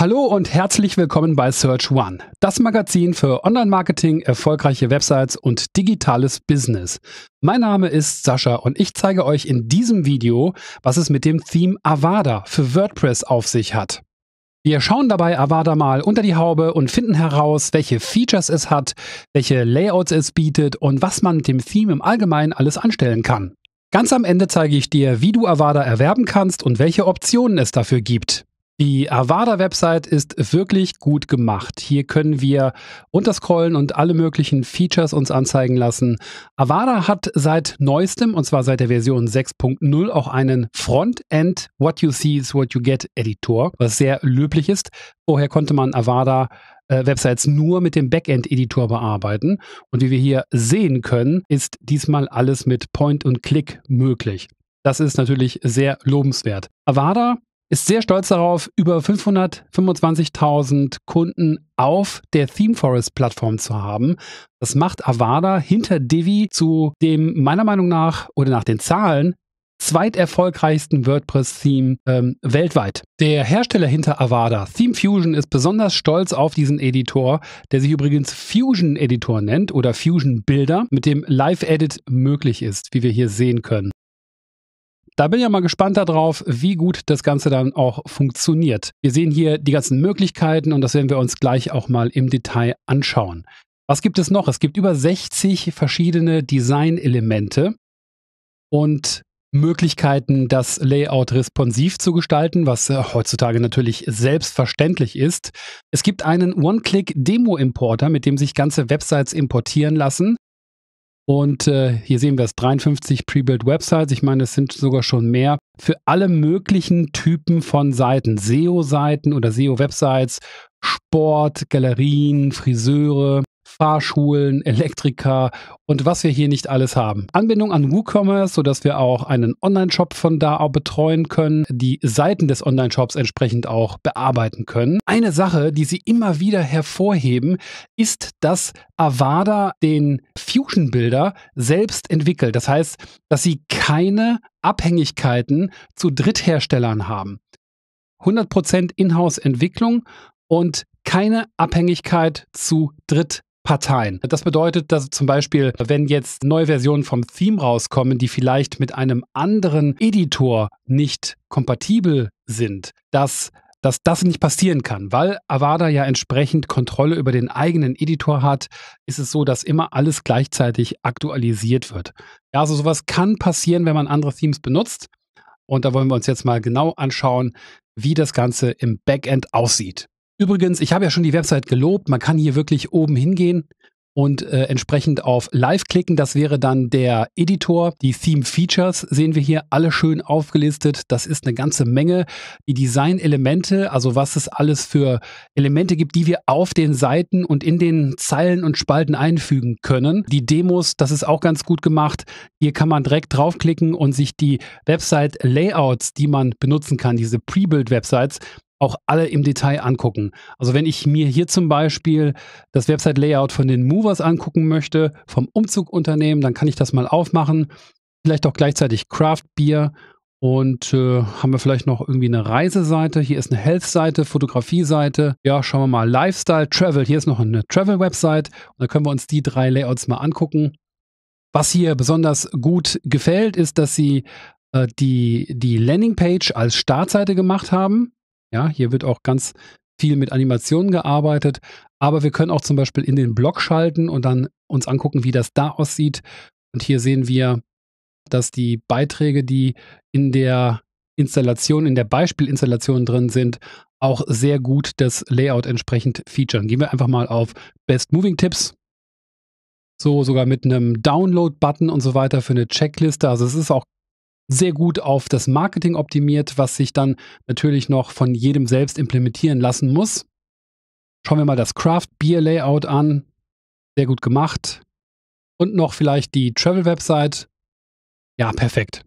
Hallo und herzlich willkommen bei Search One, das Magazin für Online-Marketing, erfolgreiche Websites und digitales Business. Mein Name ist Sascha und ich zeige euch in diesem Video, was es mit dem Theme Avada für WordPress auf sich hat. Wir schauen dabei Avada mal unter die Haube und finden heraus, welche Features es hat, welche Layouts es bietet und was man mit dem Theme im Allgemeinen alles anstellen kann. Ganz am Ende zeige ich dir, wie du Avada erwerben kannst und welche Optionen es dafür gibt. Die Avada-Website ist wirklich gut gemacht. Hier können wir unterscrollen und alle möglichen Features uns anzeigen lassen. Avada hat seit neuestem, und zwar seit der Version 6.0, auch einen Frontend What You See is What You Get Editor, was sehr löblich ist. Vorher konnte man Avada äh, Websites nur mit dem Backend-Editor bearbeiten. Und wie wir hier sehen können, ist diesmal alles mit Point und Click möglich. Das ist natürlich sehr lobenswert. Avada ist sehr stolz darauf, über 525.000 Kunden auf der ThemeForest-Plattform zu haben. Das macht Avada hinter Divi zu dem meiner Meinung nach oder nach den Zahlen zweiterfolgreichsten WordPress-Theme ähm, weltweit. Der Hersteller hinter Avada, Theme Fusion, ist besonders stolz auf diesen Editor, der sich übrigens Fusion Editor nennt oder Fusion Builder, mit dem Live-Edit möglich ist, wie wir hier sehen können. Da bin ich ja mal gespannt darauf, wie gut das Ganze dann auch funktioniert. Wir sehen hier die ganzen Möglichkeiten und das werden wir uns gleich auch mal im Detail anschauen. Was gibt es noch? Es gibt über 60 verschiedene Designelemente und Möglichkeiten, das Layout responsiv zu gestalten, was äh, heutzutage natürlich selbstverständlich ist. Es gibt einen One-Click-Demo-Importer, mit dem sich ganze Websites importieren lassen. Und äh, hier sehen wir es, 53 Pre-Built Websites. Ich meine, es sind sogar schon mehr. Für alle möglichen Typen von Seiten, SEO-Seiten oder SEO-Websites, Sport, Galerien, Friseure, Fahrschulen, Elektriker und was wir hier nicht alles haben. Anbindung an WooCommerce, sodass wir auch einen Online-Shop von da auch betreuen können, die Seiten des Online-Shops entsprechend auch bearbeiten können. Eine Sache, die sie immer wieder hervorheben, ist, dass Avada den Fusion-Builder selbst entwickelt. Das heißt, dass sie keine Abhängigkeiten zu Drittherstellern haben. 100% Inhouse-Entwicklung und keine Abhängigkeit zu Drittherstellern. Parteien. Das bedeutet, dass zum Beispiel, wenn jetzt neue Versionen vom Theme rauskommen, die vielleicht mit einem anderen Editor nicht kompatibel sind, dass dass das nicht passieren kann, weil Avada ja entsprechend Kontrolle über den eigenen Editor hat, ist es so, dass immer alles gleichzeitig aktualisiert wird. Ja, also sowas kann passieren, wenn man andere Themes benutzt. Und da wollen wir uns jetzt mal genau anschauen, wie das Ganze im Backend aussieht. Übrigens, ich habe ja schon die Website gelobt. Man kann hier wirklich oben hingehen und äh, entsprechend auf Live klicken. Das wäre dann der Editor. Die Theme Features sehen wir hier alle schön aufgelistet. Das ist eine ganze Menge. Die Design-Elemente, also was es alles für Elemente gibt, die wir auf den Seiten und in den Zeilen und Spalten einfügen können. Die Demos, das ist auch ganz gut gemacht. Hier kann man direkt draufklicken und sich die Website-Layouts, die man benutzen kann, diese Pre-Build-Websites, auch alle im Detail angucken. Also wenn ich mir hier zum Beispiel das Website-Layout von den Movers angucken möchte, vom Umzugunternehmen, dann kann ich das mal aufmachen. Vielleicht auch gleichzeitig Craft Beer und äh, haben wir vielleicht noch irgendwie eine Reiseseite. Hier ist eine Health-Seite, Fotografie-Seite. Ja, schauen wir mal. Lifestyle, Travel. Hier ist noch eine Travel-Website. Und da können wir uns die drei Layouts mal angucken. Was hier besonders gut gefällt, ist, dass sie äh, die, die Landingpage als Startseite gemacht haben. Ja, hier wird auch ganz viel mit Animationen gearbeitet, aber wir können auch zum Beispiel in den Block schalten und dann uns angucken, wie das da aussieht. Und hier sehen wir, dass die Beiträge, die in der Installation, in der Beispielinstallation drin sind, auch sehr gut das Layout entsprechend featuren. Gehen wir einfach mal auf Best Moving Tips. So, sogar mit einem Download-Button und so weiter für eine Checkliste. Also es ist auch sehr gut auf das Marketing optimiert, was sich dann natürlich noch von jedem selbst implementieren lassen muss. Schauen wir mal das Craft Beer Layout an. Sehr gut gemacht. Und noch vielleicht die Travel Website. Ja, perfekt.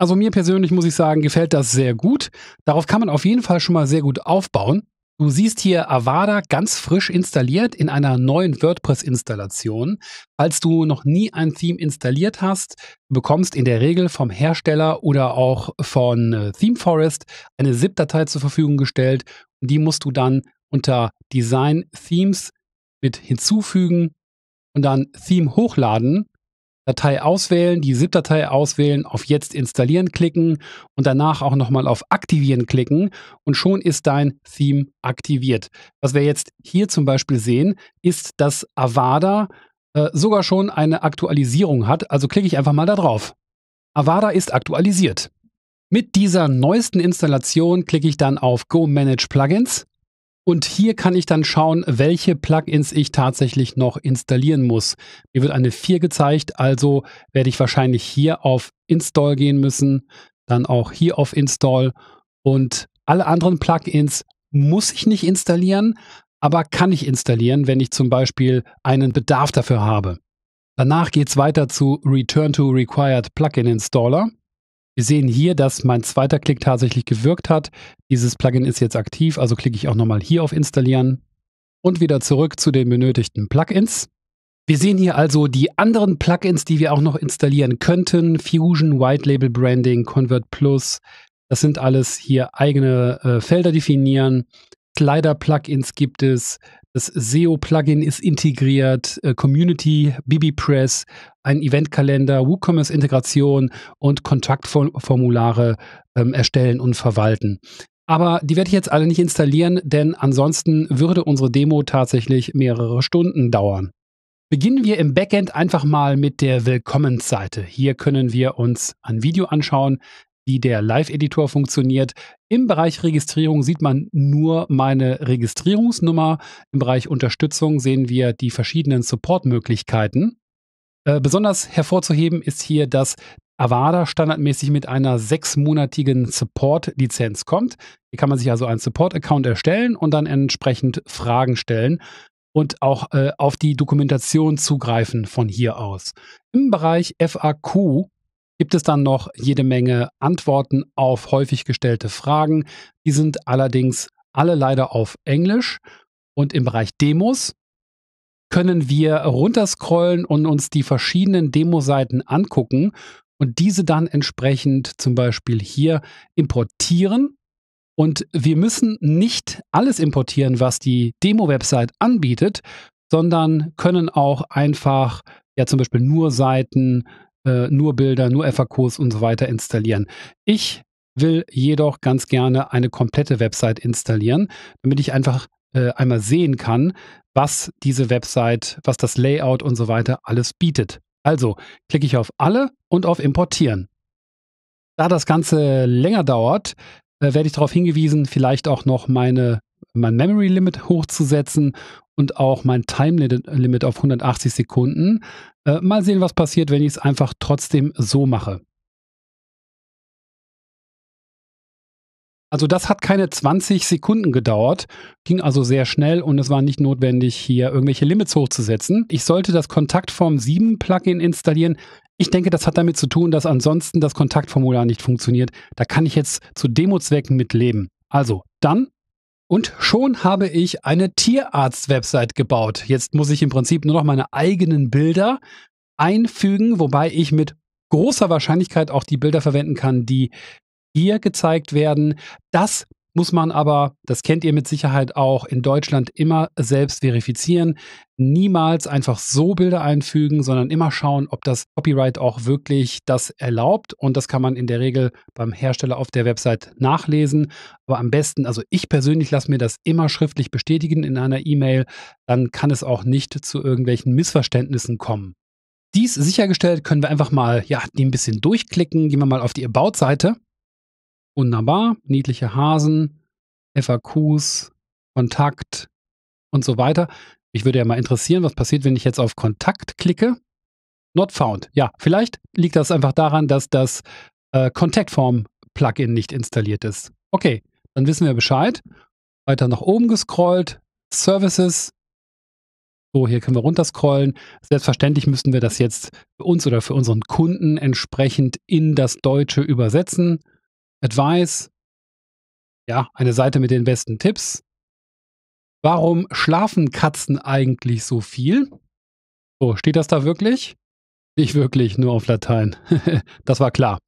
Also mir persönlich muss ich sagen, gefällt das sehr gut. Darauf kann man auf jeden Fall schon mal sehr gut aufbauen. Du siehst hier Avada ganz frisch installiert in einer neuen WordPress-Installation. Falls du noch nie ein Theme installiert hast, bekommst in der Regel vom Hersteller oder auch von äh, ThemeForest eine ZIP-Datei zur Verfügung gestellt. Die musst du dann unter Design Themes mit hinzufügen und dann Theme hochladen Datei auswählen, die ZIP-Datei auswählen, auf Jetzt installieren klicken und danach auch nochmal auf Aktivieren klicken und schon ist dein Theme aktiviert. Was wir jetzt hier zum Beispiel sehen, ist, dass Avada äh, sogar schon eine Aktualisierung hat. Also klicke ich einfach mal da drauf. Avada ist aktualisiert. Mit dieser neuesten Installation klicke ich dann auf Go Manage Plugins und hier kann ich dann schauen, welche Plugins ich tatsächlich noch installieren muss. Mir wird eine 4 gezeigt, also werde ich wahrscheinlich hier auf Install gehen müssen, dann auch hier auf Install und alle anderen Plugins muss ich nicht installieren, aber kann ich installieren, wenn ich zum Beispiel einen Bedarf dafür habe. Danach geht es weiter zu Return to Required Plugin Installer. Wir sehen hier, dass mein zweiter Klick tatsächlich gewirkt hat. Dieses Plugin ist jetzt aktiv, also klicke ich auch nochmal hier auf Installieren und wieder zurück zu den benötigten Plugins. Wir sehen hier also die anderen Plugins, die wir auch noch installieren könnten. Fusion, White Label Branding, Convert Plus. Das sind alles hier eigene äh, Felder definieren. Kleider-Plugins gibt es, das SEO-Plugin ist integriert, äh, Community, BBPress, ein Eventkalender, WooCommerce-Integration und Kontaktformulare ähm, erstellen und verwalten. Aber die werde ich jetzt alle nicht installieren, denn ansonsten würde unsere Demo tatsächlich mehrere Stunden dauern. Beginnen wir im Backend einfach mal mit der Willkommensseite. Hier können wir uns ein Video anschauen, wie der Live-Editor funktioniert. Im Bereich Registrierung sieht man nur meine Registrierungsnummer. Im Bereich Unterstützung sehen wir die verschiedenen Support-Möglichkeiten. Äh, besonders hervorzuheben ist hier, dass Avada standardmäßig mit einer sechsmonatigen Support-Lizenz kommt. Hier kann man sich also einen Support-Account erstellen und dann entsprechend Fragen stellen und auch äh, auf die Dokumentation zugreifen von hier aus. Im Bereich FAQ gibt es dann noch jede Menge Antworten auf häufig gestellte Fragen. Die sind allerdings alle leider auf Englisch. Und im Bereich Demos können wir runterscrollen und uns die verschiedenen Demo-Seiten angucken und diese dann entsprechend zum Beispiel hier importieren. Und wir müssen nicht alles importieren, was die Demo-Website anbietet, sondern können auch einfach ja zum Beispiel nur Seiten äh, nur Bilder, nur FAQs und so weiter installieren. Ich will jedoch ganz gerne eine komplette Website installieren, damit ich einfach äh, einmal sehen kann, was diese Website, was das Layout und so weiter alles bietet. Also klicke ich auf Alle und auf Importieren. Da das Ganze länger dauert, äh, werde ich darauf hingewiesen, vielleicht auch noch meine mein Memory Limit hochzusetzen und auch mein Time Limit auf 180 Sekunden. Äh, mal sehen, was passiert, wenn ich es einfach trotzdem so mache. Also das hat keine 20 Sekunden gedauert, ging also sehr schnell und es war nicht notwendig, hier irgendwelche Limits hochzusetzen. Ich sollte das Kontaktform 7 Plugin installieren. Ich denke, das hat damit zu tun, dass ansonsten das Kontaktformular nicht funktioniert. Da kann ich jetzt zu Demozwecken mitleben. Also dann und schon habe ich eine Tierarzt-Website gebaut. Jetzt muss ich im Prinzip nur noch meine eigenen Bilder einfügen, wobei ich mit großer Wahrscheinlichkeit auch die Bilder verwenden kann, die hier gezeigt werden. Das muss man aber, das kennt ihr mit Sicherheit auch, in Deutschland immer selbst verifizieren. Niemals einfach so Bilder einfügen, sondern immer schauen, ob das Copyright auch wirklich das erlaubt. Und das kann man in der Regel beim Hersteller auf der Website nachlesen. Aber am besten, also ich persönlich lasse mir das immer schriftlich bestätigen in einer E-Mail. Dann kann es auch nicht zu irgendwelchen Missverständnissen kommen. Dies sichergestellt können wir einfach mal, ja, die ein bisschen durchklicken. Gehen wir mal auf die About-Seite wunderbar, niedliche Hasen, FAQs, Kontakt und so weiter. Mich würde ja mal interessieren, was passiert, wenn ich jetzt auf Kontakt klicke. Not found. Ja, vielleicht liegt das einfach daran, dass das äh, form plugin nicht installiert ist. Okay, dann wissen wir Bescheid. Weiter nach oben gescrollt, Services. So, hier können wir runterscrollen. Selbstverständlich müssen wir das jetzt für uns oder für unseren Kunden entsprechend in das Deutsche übersetzen. Advice, ja, eine Seite mit den besten Tipps. Warum schlafen Katzen eigentlich so viel? So, steht das da wirklich? Nicht wirklich, nur auf Latein. das war klar.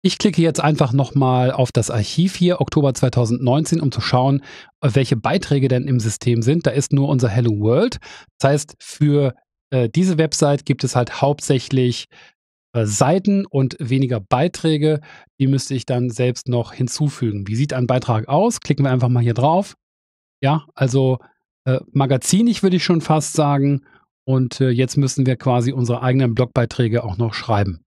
Ich klicke jetzt einfach nochmal auf das Archiv hier, Oktober 2019, um zu schauen, welche Beiträge denn im System sind. Da ist nur unser Hello World. Das heißt, für äh, diese Website gibt es halt hauptsächlich äh, Seiten und weniger Beiträge. Die müsste ich dann selbst noch hinzufügen. Wie sieht ein Beitrag aus? Klicken wir einfach mal hier drauf. Ja, also äh, magazinig würde ich schon fast sagen. Und äh, jetzt müssen wir quasi unsere eigenen Blogbeiträge auch noch schreiben.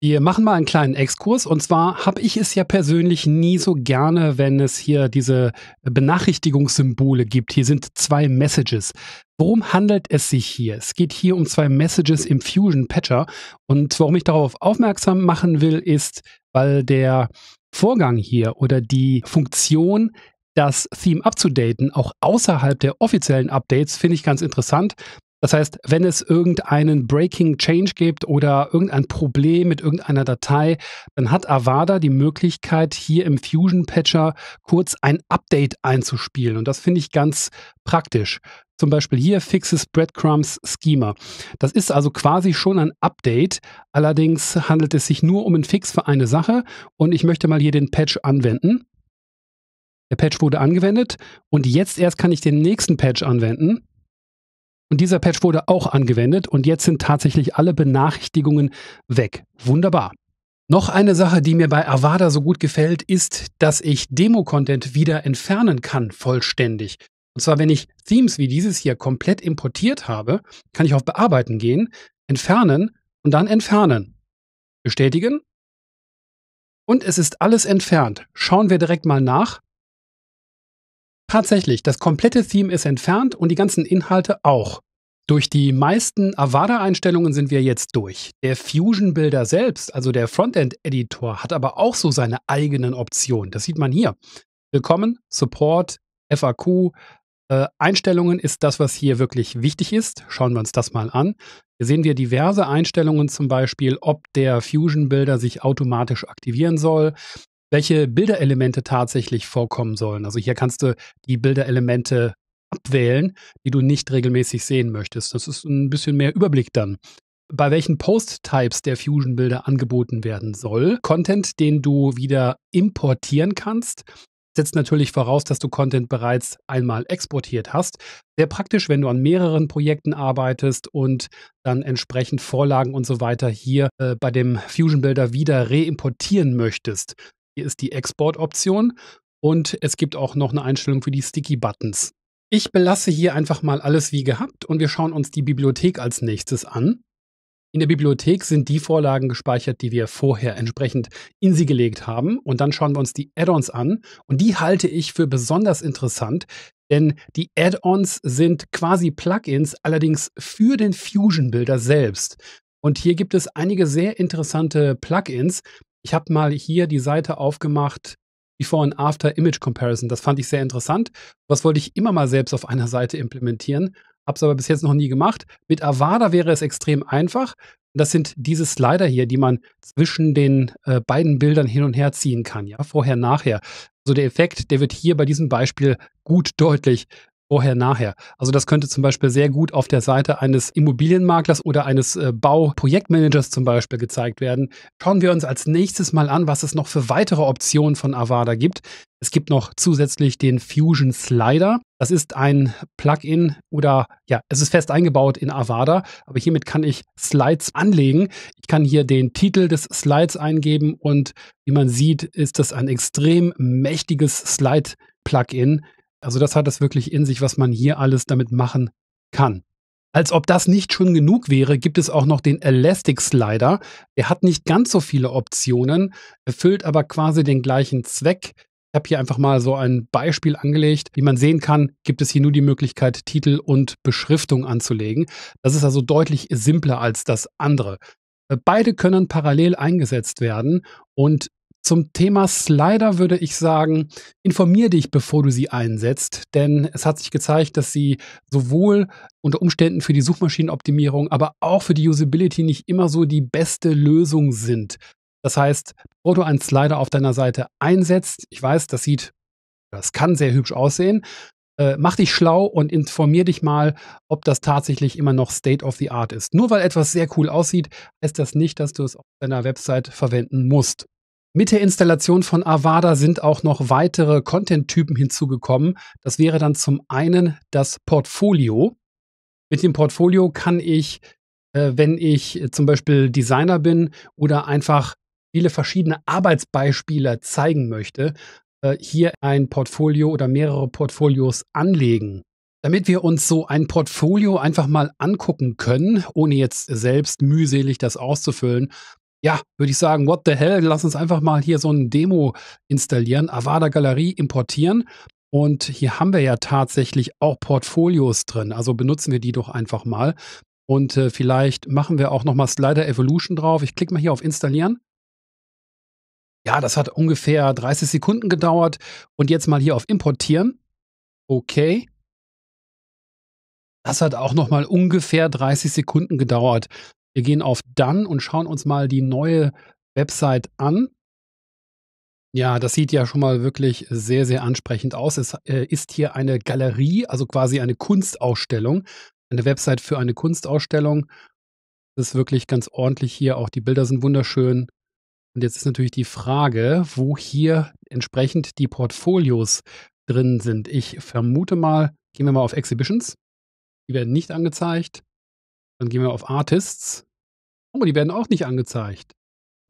Wir machen mal einen kleinen Exkurs und zwar habe ich es ja persönlich nie so gerne, wenn es hier diese Benachrichtigungssymbole gibt. Hier sind zwei Messages. Worum handelt es sich hier? Es geht hier um zwei Messages im Fusion Patcher und warum ich darauf aufmerksam machen will, ist, weil der Vorgang hier oder die Funktion das Theme abzudaten, auch außerhalb der offiziellen Updates, finde ich ganz interessant. Das heißt, wenn es irgendeinen Breaking Change gibt oder irgendein Problem mit irgendeiner Datei, dann hat Avada die Möglichkeit, hier im Fusion Patcher kurz ein Update einzuspielen. Und das finde ich ganz praktisch. Zum Beispiel hier Fixes Breadcrumbs Schema. Das ist also quasi schon ein Update. Allerdings handelt es sich nur um einen Fix für eine Sache. Und ich möchte mal hier den Patch anwenden. Der Patch wurde angewendet und jetzt erst kann ich den nächsten Patch anwenden. Und dieser Patch wurde auch angewendet und jetzt sind tatsächlich alle Benachrichtigungen weg. Wunderbar. Noch eine Sache, die mir bei Avada so gut gefällt, ist, dass ich Demo-Content wieder entfernen kann, vollständig. Und zwar, wenn ich Themes wie dieses hier komplett importiert habe, kann ich auf Bearbeiten gehen, entfernen und dann entfernen. Bestätigen. Und es ist alles entfernt. Schauen wir direkt mal nach. Tatsächlich, das komplette Theme ist entfernt und die ganzen Inhalte auch. Durch die meisten Avada-Einstellungen sind wir jetzt durch. Der Fusion Builder selbst, also der Frontend-Editor, hat aber auch so seine eigenen Optionen. Das sieht man hier. Willkommen, Support, FAQ. Äh, Einstellungen ist das, was hier wirklich wichtig ist. Schauen wir uns das mal an. Hier sehen wir diverse Einstellungen, zum Beispiel, ob der Fusion Builder sich automatisch aktivieren soll, welche Bilderelemente tatsächlich vorkommen sollen. Also hier kannst du die Bilderelemente abwählen, die du nicht regelmäßig sehen möchtest. Das ist ein bisschen mehr Überblick dann. Bei welchen Post-Types der Fusion-Bilder angeboten werden soll. Content, den du wieder importieren kannst setzt natürlich voraus, dass du Content bereits einmal exportiert hast. Sehr praktisch, wenn du an mehreren Projekten arbeitest und dann entsprechend Vorlagen und so weiter hier äh, bei dem Fusion Builder wieder reimportieren möchtest. Hier ist die Export-Option und es gibt auch noch eine Einstellung für die Sticky Buttons. Ich belasse hier einfach mal alles wie gehabt und wir schauen uns die Bibliothek als nächstes an. In der Bibliothek sind die Vorlagen gespeichert, die wir vorher entsprechend in sie gelegt haben. Und dann schauen wir uns die Add-ons an. Und die halte ich für besonders interessant, denn die Add-ons sind quasi Plugins, allerdings für den Fusion-Builder selbst. Und hier gibt es einige sehr interessante Plugins, ich habe mal hier die Seite aufgemacht, Before and After Image Comparison. Das fand ich sehr interessant. Was wollte ich immer mal selbst auf einer Seite implementieren, habe es aber bis jetzt noch nie gemacht. Mit Avada wäre es extrem einfach. Das sind diese Slider hier, die man zwischen den äh, beiden Bildern hin und her ziehen kann, ja, vorher, nachher. Also der Effekt, der wird hier bei diesem Beispiel gut deutlich, vorher, nachher. Also das könnte zum Beispiel sehr gut auf der Seite eines Immobilienmaklers oder eines äh, Bauprojektmanagers zum Beispiel gezeigt werden. Schauen wir uns als nächstes mal an, was es noch für weitere Optionen von Avada gibt. Es gibt noch zusätzlich den Fusion Slider. Das ist ein Plugin oder ja, es ist fest eingebaut in Avada, aber hiermit kann ich Slides anlegen. Ich kann hier den Titel des Slides eingeben und wie man sieht, ist das ein extrem mächtiges Slide-Plugin also das hat es wirklich in sich, was man hier alles damit machen kann. Als ob das nicht schon genug wäre, gibt es auch noch den Elastic Slider. Er hat nicht ganz so viele Optionen, erfüllt aber quasi den gleichen Zweck. Ich habe hier einfach mal so ein Beispiel angelegt. Wie man sehen kann, gibt es hier nur die Möglichkeit, Titel und Beschriftung anzulegen. Das ist also deutlich simpler als das andere. Äh, beide können parallel eingesetzt werden und zum Thema Slider würde ich sagen, informier dich, bevor du sie einsetzt, denn es hat sich gezeigt, dass sie sowohl unter Umständen für die Suchmaschinenoptimierung, aber auch für die Usability nicht immer so die beste Lösung sind. Das heißt, bevor du einen Slider auf deiner Seite einsetzt, ich weiß, das sieht, das kann sehr hübsch aussehen, äh, mach dich schlau und informier dich mal, ob das tatsächlich immer noch State of the Art ist. Nur weil etwas sehr cool aussieht, heißt das nicht, dass du es auf deiner Website verwenden musst. Mit der Installation von Avada sind auch noch weitere Content-Typen hinzugekommen. Das wäre dann zum einen das Portfolio. Mit dem Portfolio kann ich, äh, wenn ich zum Beispiel Designer bin oder einfach viele verschiedene Arbeitsbeispiele zeigen möchte, äh, hier ein Portfolio oder mehrere Portfolios anlegen. Damit wir uns so ein Portfolio einfach mal angucken können, ohne jetzt selbst mühselig das auszufüllen, ja, würde ich sagen, what the hell, lass uns einfach mal hier so ein Demo installieren, Avada Galerie importieren. Und hier haben wir ja tatsächlich auch Portfolios drin. Also benutzen wir die doch einfach mal. Und äh, vielleicht machen wir auch nochmal Slider Evolution drauf. Ich klicke mal hier auf Installieren. Ja, das hat ungefähr 30 Sekunden gedauert. Und jetzt mal hier auf Importieren. Okay. Das hat auch nochmal ungefähr 30 Sekunden gedauert. Wir gehen auf Dann und schauen uns mal die neue Website an. Ja, das sieht ja schon mal wirklich sehr, sehr ansprechend aus. Es äh, ist hier eine Galerie, also quasi eine Kunstausstellung, eine Website für eine Kunstausstellung. Das ist wirklich ganz ordentlich hier. Auch die Bilder sind wunderschön. Und jetzt ist natürlich die Frage, wo hier entsprechend die Portfolios drin sind. Ich vermute mal, gehen wir mal auf Exhibitions. Die werden nicht angezeigt. Dann gehen wir auf Artists. Oh, die werden auch nicht angezeigt.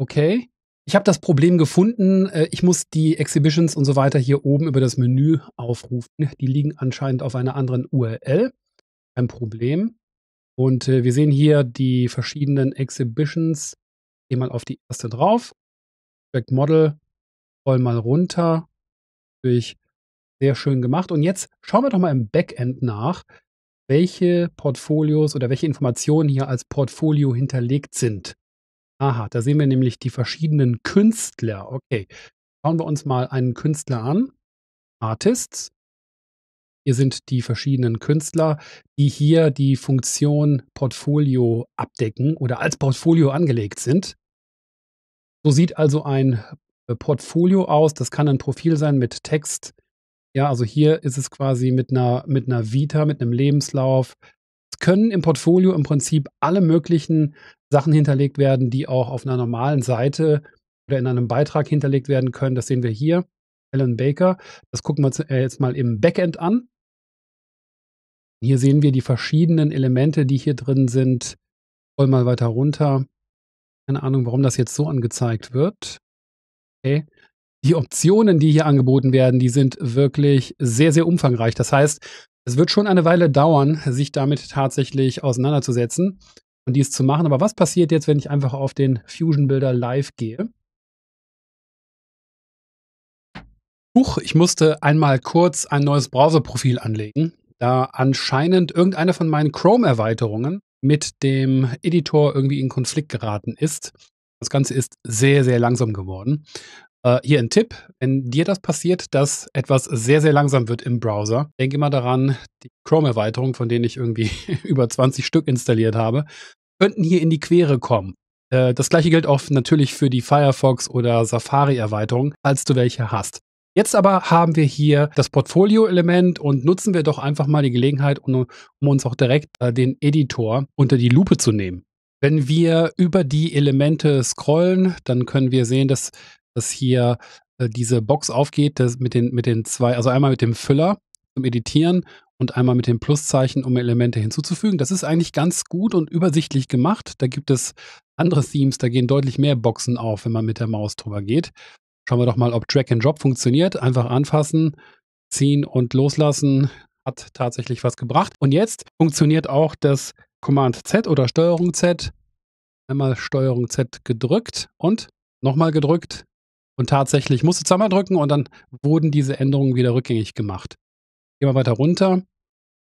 Okay. Ich habe das Problem gefunden. Äh, ich muss die Exhibitions und so weiter hier oben über das Menü aufrufen. Die liegen anscheinend auf einer anderen URL. Kein Problem. Und äh, wir sehen hier die verschiedenen Exhibitions. Gehen mal auf die erste drauf. Track Model. Roll mal runter. Natürlich sehr schön gemacht. Und jetzt schauen wir doch mal im Backend nach, welche Portfolios oder welche Informationen hier als Portfolio hinterlegt sind. Aha, da sehen wir nämlich die verschiedenen Künstler. Okay, schauen wir uns mal einen Künstler an. Artists. Hier sind die verschiedenen Künstler, die hier die Funktion Portfolio abdecken oder als Portfolio angelegt sind. So sieht also ein äh, Portfolio aus. Das kann ein Profil sein mit Text, ja, also hier ist es quasi mit einer, mit einer Vita, mit einem Lebenslauf. Es können im Portfolio im Prinzip alle möglichen Sachen hinterlegt werden, die auch auf einer normalen Seite oder in einem Beitrag hinterlegt werden können. Das sehen wir hier. Alan Baker. Das gucken wir äh, jetzt mal im Backend an. Hier sehen wir die verschiedenen Elemente, die hier drin sind. Roll mal weiter runter. Keine Ahnung, warum das jetzt so angezeigt wird. Okay die Optionen, die hier angeboten werden, die sind wirklich sehr, sehr umfangreich. Das heißt, es wird schon eine Weile dauern, sich damit tatsächlich auseinanderzusetzen und dies zu machen. Aber was passiert jetzt, wenn ich einfach auf den Fusion Builder Live gehe? Huch, ich musste einmal kurz ein neues Browserprofil anlegen, da anscheinend irgendeine von meinen Chrome-Erweiterungen mit dem Editor irgendwie in Konflikt geraten ist. Das Ganze ist sehr, sehr langsam geworden. Äh, hier ein Tipp, wenn dir das passiert, dass etwas sehr, sehr langsam wird im Browser, denke mal daran, die Chrome-Erweiterungen, von denen ich irgendwie über 20 Stück installiert habe, könnten hier in die Quere kommen. Äh, das gleiche gilt auch natürlich für die Firefox- oder Safari-Erweiterung, falls du welche hast. Jetzt aber haben wir hier das Portfolio-Element und nutzen wir doch einfach mal die Gelegenheit, um, um uns auch direkt äh, den Editor unter die Lupe zu nehmen. Wenn wir über die Elemente scrollen, dann können wir sehen, dass dass hier äh, diese Box aufgeht das mit, den, mit den zwei, also einmal mit dem Füller zum Editieren und einmal mit dem Pluszeichen, um Elemente hinzuzufügen. Das ist eigentlich ganz gut und übersichtlich gemacht. Da gibt es andere Themes, da gehen deutlich mehr Boxen auf, wenn man mit der Maus drüber geht. Schauen wir doch mal, ob Drag and Drop funktioniert. Einfach anfassen, ziehen und loslassen. Hat tatsächlich was gebracht. Und jetzt funktioniert auch das Command Z oder Steuerung Z. Einmal Steuerung Z gedrückt und nochmal gedrückt und tatsächlich musste zweimal drücken und dann wurden diese Änderungen wieder rückgängig gemacht. Gehen wir weiter runter.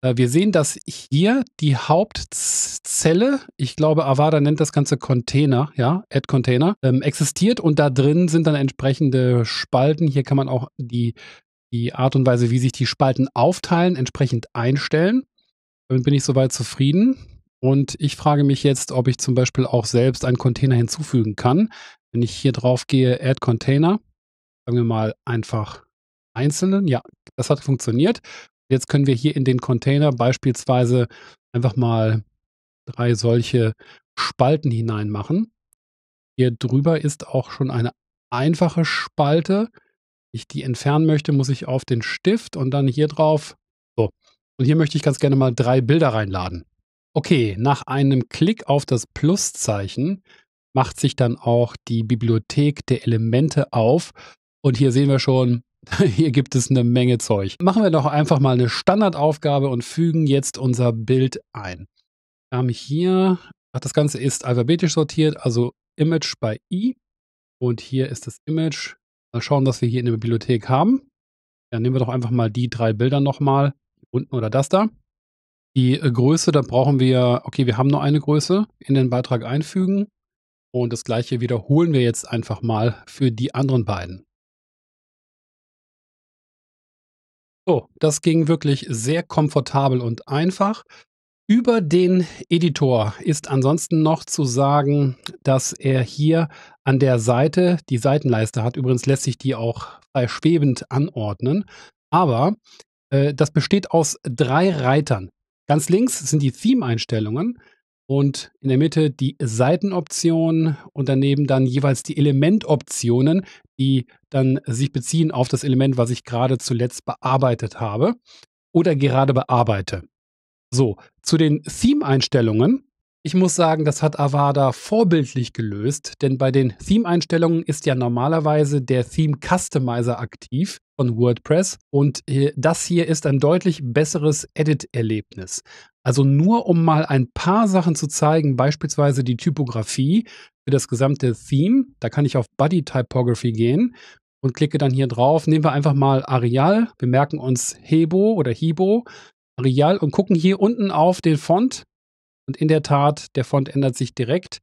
Äh, wir sehen, dass hier die Hauptzelle, ich glaube, Avada nennt das Ganze Container, ja, Add-Container, ähm, existiert und da drin sind dann entsprechende Spalten. Hier kann man auch die, die Art und Weise, wie sich die Spalten aufteilen, entsprechend einstellen. Damit bin ich soweit zufrieden. Und ich frage mich jetzt, ob ich zum Beispiel auch selbst einen Container hinzufügen kann. Wenn ich hier drauf gehe, Add Container, sagen wir mal einfach einzelnen, ja, das hat funktioniert. Jetzt können wir hier in den Container beispielsweise einfach mal drei solche Spalten hineinmachen. Hier drüber ist auch schon eine einfache Spalte. Wenn ich die entfernen möchte, muss ich auf den Stift und dann hier drauf. So. Und hier möchte ich ganz gerne mal drei Bilder reinladen. Okay, nach einem Klick auf das Pluszeichen macht sich dann auch die Bibliothek der Elemente auf. Und hier sehen wir schon, hier gibt es eine Menge Zeug. Machen wir doch einfach mal eine Standardaufgabe und fügen jetzt unser Bild ein. Wir haben hier, ach, das Ganze ist alphabetisch sortiert, also Image bei I. Und hier ist das Image. Mal schauen, was wir hier in der Bibliothek haben. Dann nehmen wir doch einfach mal die drei Bilder nochmal. Unten oder das da. Die äh, Größe, da brauchen wir, okay, wir haben nur eine Größe, in den Beitrag einfügen. Und das gleiche wiederholen wir jetzt einfach mal für die anderen beiden. So, das ging wirklich sehr komfortabel und einfach. Über den Editor ist ansonsten noch zu sagen, dass er hier an der Seite die Seitenleiste hat. Übrigens lässt sich die auch frei schwebend anordnen. Aber äh, das besteht aus drei Reitern. Ganz links sind die Theme-Einstellungen und in der Mitte die Seitenoption und daneben dann jeweils die Elementoptionen, die dann sich beziehen auf das Element, was ich gerade zuletzt bearbeitet habe oder gerade bearbeite. So, zu den Theme-Einstellungen. Ich muss sagen, das hat Avada vorbildlich gelöst, denn bei den Theme-Einstellungen ist ja normalerweise der Theme Customizer aktiv, von WordPress und äh, das hier ist ein deutlich besseres Edit-Erlebnis. Also nur um mal ein paar Sachen zu zeigen, beispielsweise die Typografie für das gesamte Theme. Da kann ich auf Body Typography gehen und klicke dann hier drauf. Nehmen wir einfach mal Arial. Wir merken uns Hebo oder Hibo. Arial und gucken hier unten auf den Font. Und in der Tat, der Font ändert sich direkt.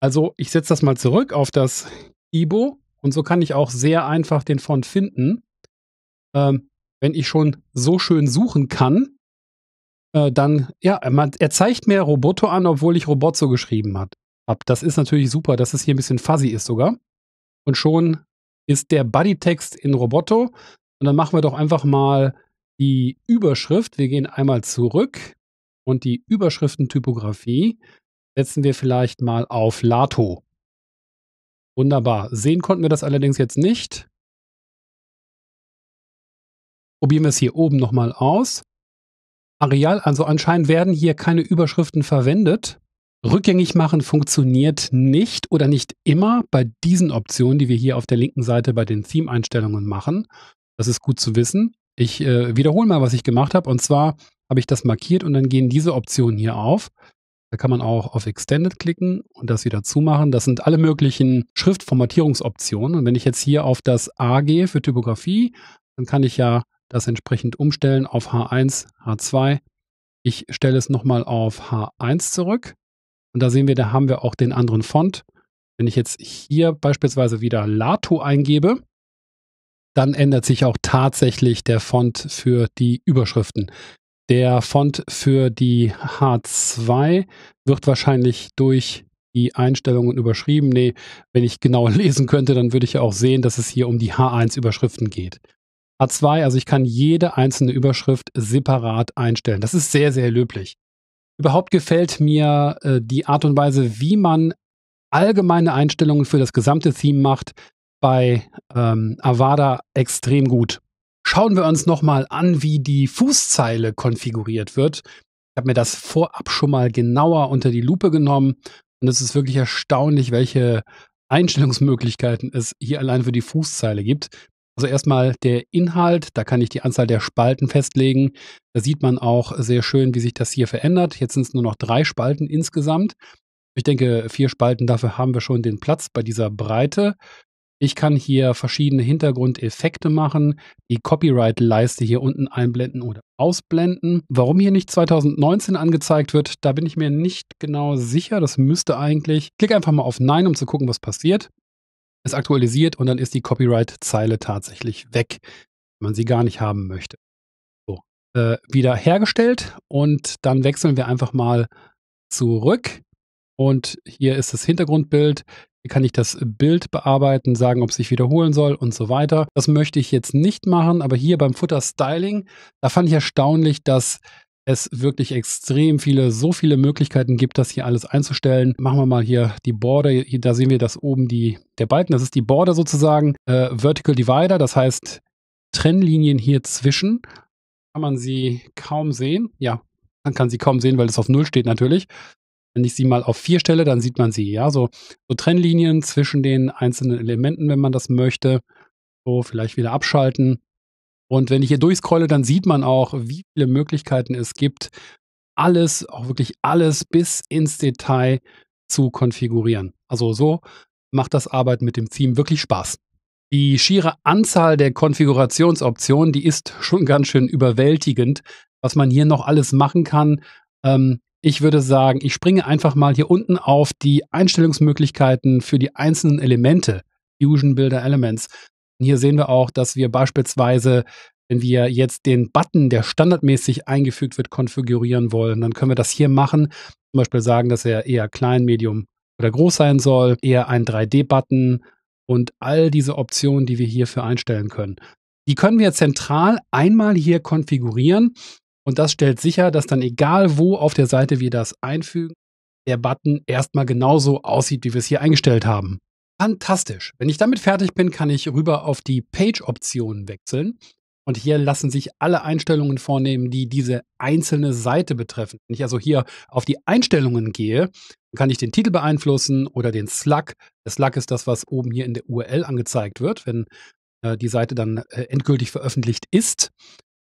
Also ich setze das mal zurück auf das Ibo und so kann ich auch sehr einfach den Font finden ähm, wenn ich schon so schön suchen kann, äh, dann, ja, man, er zeigt mir Roboto an, obwohl ich Roboto geschrieben habe. Das ist natürlich super, dass es hier ein bisschen fuzzy ist sogar. Und schon ist der Bodytext in Roboto. Und dann machen wir doch einfach mal die Überschrift. Wir gehen einmal zurück und die Überschriftentypografie setzen wir vielleicht mal auf Lato. Wunderbar. Sehen konnten wir das allerdings jetzt nicht. Probieren wir es hier oben nochmal aus. Areal, also anscheinend werden hier keine Überschriften verwendet. Rückgängig machen funktioniert nicht oder nicht immer bei diesen Optionen, die wir hier auf der linken Seite bei den Theme-Einstellungen machen. Das ist gut zu wissen. Ich äh, wiederhole mal, was ich gemacht habe. Und zwar habe ich das markiert und dann gehen diese Optionen hier auf. Da kann man auch auf Extended klicken und das wieder zumachen. Das sind alle möglichen Schriftformatierungsoptionen. Und wenn ich jetzt hier auf das A gehe für Typografie, dann kann ich ja das entsprechend umstellen auf H1, H2. Ich stelle es nochmal auf H1 zurück. Und da sehen wir, da haben wir auch den anderen Font. Wenn ich jetzt hier beispielsweise wieder Lato eingebe, dann ändert sich auch tatsächlich der Font für die Überschriften. Der Font für die H2 wird wahrscheinlich durch die Einstellungen überschrieben. Nee, wenn ich genau lesen könnte, dann würde ich auch sehen, dass es hier um die H1-Überschriften geht. A2, also ich kann jede einzelne Überschrift separat einstellen. Das ist sehr, sehr löblich. Überhaupt gefällt mir äh, die Art und Weise, wie man allgemeine Einstellungen für das gesamte Theme macht, bei ähm, Avada extrem gut. Schauen wir uns nochmal an, wie die Fußzeile konfiguriert wird. Ich habe mir das vorab schon mal genauer unter die Lupe genommen und es ist wirklich erstaunlich, welche Einstellungsmöglichkeiten es hier allein für die Fußzeile gibt. Also erstmal der Inhalt, da kann ich die Anzahl der Spalten festlegen. Da sieht man auch sehr schön, wie sich das hier verändert. Jetzt sind es nur noch drei Spalten insgesamt. Ich denke, vier Spalten, dafür haben wir schon den Platz bei dieser Breite. Ich kann hier verschiedene Hintergrundeffekte machen, die Copyright-Leiste hier unten einblenden oder ausblenden. Warum hier nicht 2019 angezeigt wird, da bin ich mir nicht genau sicher. Das müsste eigentlich. Klick einfach mal auf Nein, um zu gucken, was passiert es aktualisiert und dann ist die Copyright-Zeile tatsächlich weg, wenn man sie gar nicht haben möchte. So, äh, wieder hergestellt und dann wechseln wir einfach mal zurück. Und hier ist das Hintergrundbild. Hier kann ich das Bild bearbeiten, sagen, ob es sich wiederholen soll und so weiter. Das möchte ich jetzt nicht machen, aber hier beim Futter Styling, da fand ich erstaunlich, dass es wirklich extrem viele, so viele Möglichkeiten gibt, das hier alles einzustellen. Machen wir mal hier die Border. Hier, da sehen wir das oben, die, der Balken. Das ist die Border sozusagen. Äh, Vertical Divider, das heißt Trennlinien hier zwischen. Kann man sie kaum sehen? Ja, man kann sie kaum sehen, weil es auf Null steht natürlich. Wenn ich sie mal auf vier stelle, dann sieht man sie. Ja, so, so Trennlinien zwischen den einzelnen Elementen, wenn man das möchte. So, vielleicht wieder abschalten. Und wenn ich hier durchscrolle, dann sieht man auch, wie viele Möglichkeiten es gibt, alles, auch wirklich alles bis ins Detail zu konfigurieren. Also so macht das Arbeiten mit dem Theme wirklich Spaß. Die schiere Anzahl der Konfigurationsoptionen, die ist schon ganz schön überwältigend, was man hier noch alles machen kann. Ähm, ich würde sagen, ich springe einfach mal hier unten auf die Einstellungsmöglichkeiten für die einzelnen Elemente, Fusion Builder Elements. Hier sehen wir auch, dass wir beispielsweise wenn wir jetzt den Button, der standardmäßig eingefügt wird, konfigurieren wollen, dann können wir das hier machen. Zum Beispiel sagen, dass er eher klein, medium oder groß sein soll, eher ein 3D-Button und all diese Optionen, die wir hierfür einstellen können. Die können wir zentral einmal hier konfigurieren und das stellt sicher, dass dann egal wo auf der Seite wir das einfügen, der Button erstmal genauso aussieht, wie wir es hier eingestellt haben. Fantastisch. Wenn ich damit fertig bin, kann ich rüber auf die Page-Optionen wechseln. Und hier lassen sich alle Einstellungen vornehmen, die diese einzelne Seite betreffen. Wenn ich also hier auf die Einstellungen gehe, kann ich den Titel beeinflussen oder den Slug. Der Slug ist das, was oben hier in der URL angezeigt wird, wenn äh, die Seite dann äh, endgültig veröffentlicht ist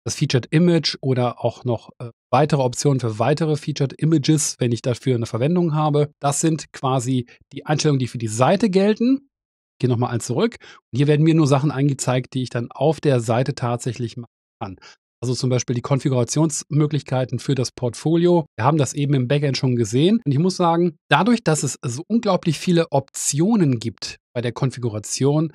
das Featured Image oder auch noch äh, weitere Optionen für weitere Featured Images, wenn ich dafür eine Verwendung habe. Das sind quasi die Einstellungen, die für die Seite gelten. Ich gehe nochmal eins zurück. Und hier werden mir nur Sachen angezeigt, die ich dann auf der Seite tatsächlich machen kann. Also zum Beispiel die Konfigurationsmöglichkeiten für das Portfolio. Wir haben das eben im Backend schon gesehen. Und ich muss sagen, dadurch, dass es so unglaublich viele Optionen gibt bei der Konfiguration,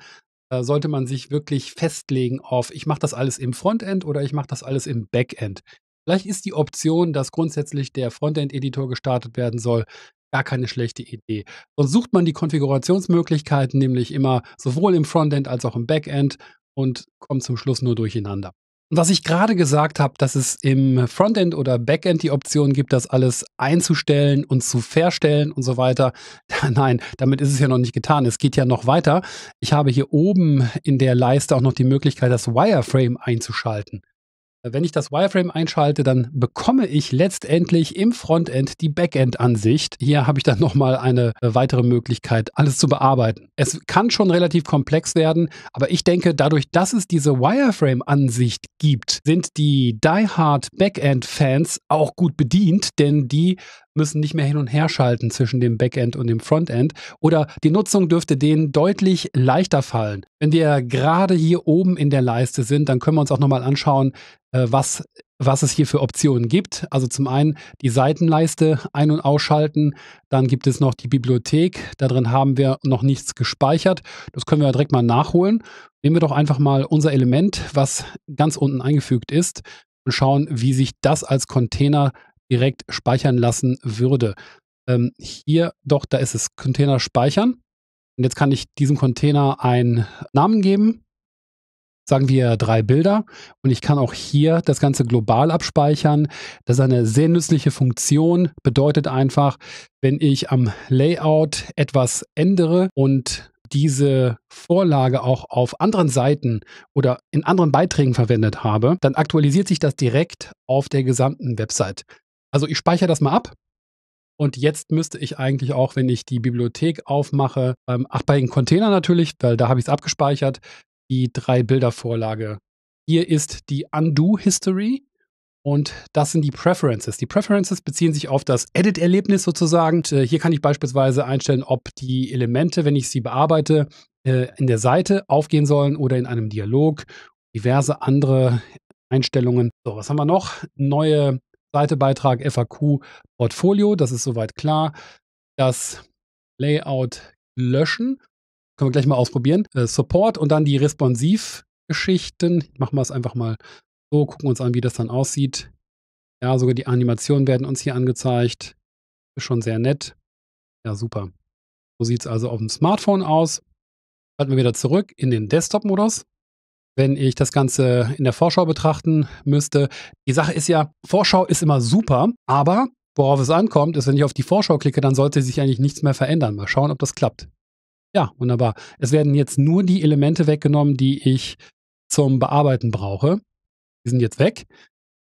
sollte man sich wirklich festlegen auf, ich mache das alles im Frontend oder ich mache das alles im Backend. Vielleicht ist die Option, dass grundsätzlich der Frontend-Editor gestartet werden soll, gar keine schlechte Idee. Sonst sucht man die Konfigurationsmöglichkeiten nämlich immer sowohl im Frontend als auch im Backend und kommt zum Schluss nur durcheinander was ich gerade gesagt habe, dass es im Frontend oder Backend die Option gibt, das alles einzustellen und zu verstellen und so weiter. Nein, damit ist es ja noch nicht getan. Es geht ja noch weiter. Ich habe hier oben in der Leiste auch noch die Möglichkeit, das Wireframe einzuschalten. Wenn ich das Wireframe einschalte, dann bekomme ich letztendlich im Frontend die Backend-Ansicht. Hier habe ich dann nochmal eine äh, weitere Möglichkeit, alles zu bearbeiten. Es kann schon relativ komplex werden, aber ich denke, dadurch, dass es diese Wireframe-Ansicht gibt, sind die die Backend-Fans auch gut bedient, denn die müssen nicht mehr hin und her schalten zwischen dem Backend und dem Frontend oder die Nutzung dürfte denen deutlich leichter fallen. Wenn wir gerade hier oben in der Leiste sind, dann können wir uns auch nochmal anschauen, äh, was, was es hier für Optionen gibt. Also zum einen die Seitenleiste ein- und ausschalten, dann gibt es noch die Bibliothek, da drin haben wir noch nichts gespeichert. Das können wir direkt mal nachholen. Nehmen wir doch einfach mal unser Element, was ganz unten eingefügt ist und schauen, wie sich das als Container direkt speichern lassen würde. Ähm, hier doch, da ist es, Container speichern. Und jetzt kann ich diesem Container einen Namen geben, sagen wir drei Bilder und ich kann auch hier das Ganze global abspeichern. Das ist eine sehr nützliche Funktion, bedeutet einfach, wenn ich am Layout etwas ändere und diese Vorlage auch auf anderen Seiten oder in anderen Beiträgen verwendet habe, dann aktualisiert sich das direkt auf der gesamten Website. Also ich speichere das mal ab. Und jetzt müsste ich eigentlich auch, wenn ich die Bibliothek aufmache, ähm, ach, bei den Container natürlich, weil da habe ich es abgespeichert, die drei Bildervorlage. Hier ist die Undo History und das sind die Preferences. Die Preferences beziehen sich auf das Edit-Erlebnis sozusagen. Und, äh, hier kann ich beispielsweise einstellen, ob die Elemente, wenn ich sie bearbeite, äh, in der Seite aufgehen sollen oder in einem Dialog. Diverse andere Einstellungen. So, was haben wir noch? Neue Zweiter Beitrag FAQ Portfolio, das ist soweit klar. Das Layout löschen, können wir gleich mal ausprobieren. Äh, Support und dann die Responsiv-Geschichten. Machen wir es einfach mal so, gucken uns an, wie das dann aussieht. Ja, sogar die Animationen werden uns hier angezeigt. Ist schon sehr nett. Ja, super. So sieht es also auf dem Smartphone aus. Schalten wir wieder zurück in den Desktop-Modus wenn ich das Ganze in der Vorschau betrachten müsste. Die Sache ist ja, Vorschau ist immer super, aber worauf es ankommt, ist, wenn ich auf die Vorschau klicke, dann sollte sich eigentlich nichts mehr verändern. Mal schauen, ob das klappt. Ja, wunderbar. Es werden jetzt nur die Elemente weggenommen, die ich zum Bearbeiten brauche. Die sind jetzt weg.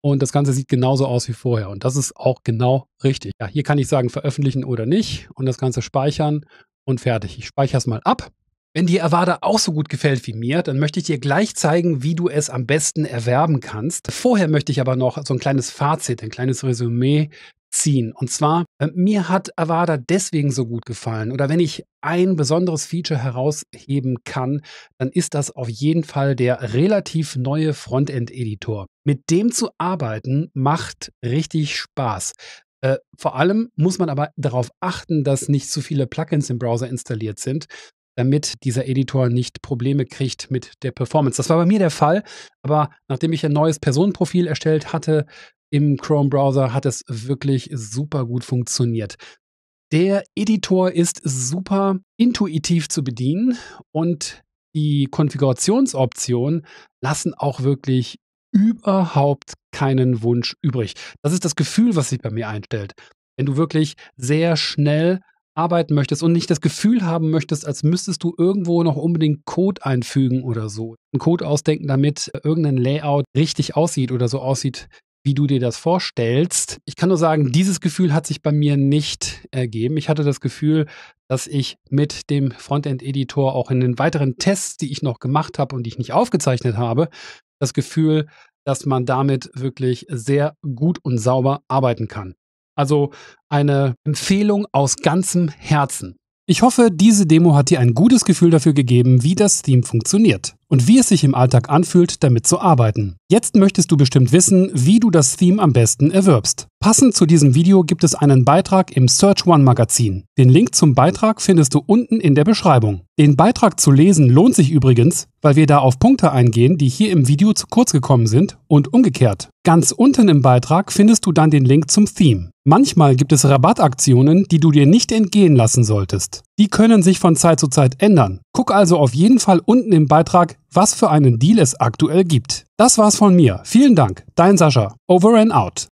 Und das Ganze sieht genauso aus wie vorher. Und das ist auch genau richtig. Ja, hier kann ich sagen, veröffentlichen oder nicht. Und das Ganze speichern und fertig. Ich speichere es mal ab. Wenn dir Avada auch so gut gefällt wie mir, dann möchte ich dir gleich zeigen, wie du es am besten erwerben kannst. Vorher möchte ich aber noch so ein kleines Fazit, ein kleines Resümee ziehen. Und zwar, äh, mir hat Avada deswegen so gut gefallen. Oder wenn ich ein besonderes Feature herausheben kann, dann ist das auf jeden Fall der relativ neue Frontend-Editor. Mit dem zu arbeiten macht richtig Spaß. Äh, vor allem muss man aber darauf achten, dass nicht zu viele Plugins im Browser installiert sind, damit dieser Editor nicht Probleme kriegt mit der Performance. Das war bei mir der Fall, aber nachdem ich ein neues Personenprofil erstellt hatte im Chrome-Browser, hat es wirklich super gut funktioniert. Der Editor ist super intuitiv zu bedienen und die Konfigurationsoptionen lassen auch wirklich überhaupt keinen Wunsch übrig. Das ist das Gefühl, was sich bei mir einstellt. Wenn du wirklich sehr schnell arbeiten möchtest und nicht das Gefühl haben möchtest, als müsstest du irgendwo noch unbedingt Code einfügen oder so. Einen Code ausdenken, damit irgendein Layout richtig aussieht oder so aussieht, wie du dir das vorstellst. Ich kann nur sagen, dieses Gefühl hat sich bei mir nicht ergeben. Ich hatte das Gefühl, dass ich mit dem Frontend-Editor auch in den weiteren Tests, die ich noch gemacht habe und die ich nicht aufgezeichnet habe, das Gefühl, dass man damit wirklich sehr gut und sauber arbeiten kann. Also eine Empfehlung aus ganzem Herzen. Ich hoffe, diese Demo hat dir ein gutes Gefühl dafür gegeben, wie das Theme funktioniert und wie es sich im Alltag anfühlt, damit zu arbeiten. Jetzt möchtest du bestimmt wissen, wie du das Theme am besten erwirbst. Passend zu diesem Video gibt es einen Beitrag im Search One Magazin. Den Link zum Beitrag findest du unten in der Beschreibung. Den Beitrag zu lesen lohnt sich übrigens, weil wir da auf Punkte eingehen, die hier im Video zu kurz gekommen sind und umgekehrt. Ganz unten im Beitrag findest du dann den Link zum Theme. Manchmal gibt es Rabattaktionen, die du dir nicht entgehen lassen solltest. Die können sich von Zeit zu Zeit ändern. Guck also auf jeden Fall unten im Beitrag, was für einen Deal es aktuell gibt. Das war's von mir. Vielen Dank. Dein Sascha. Over and out.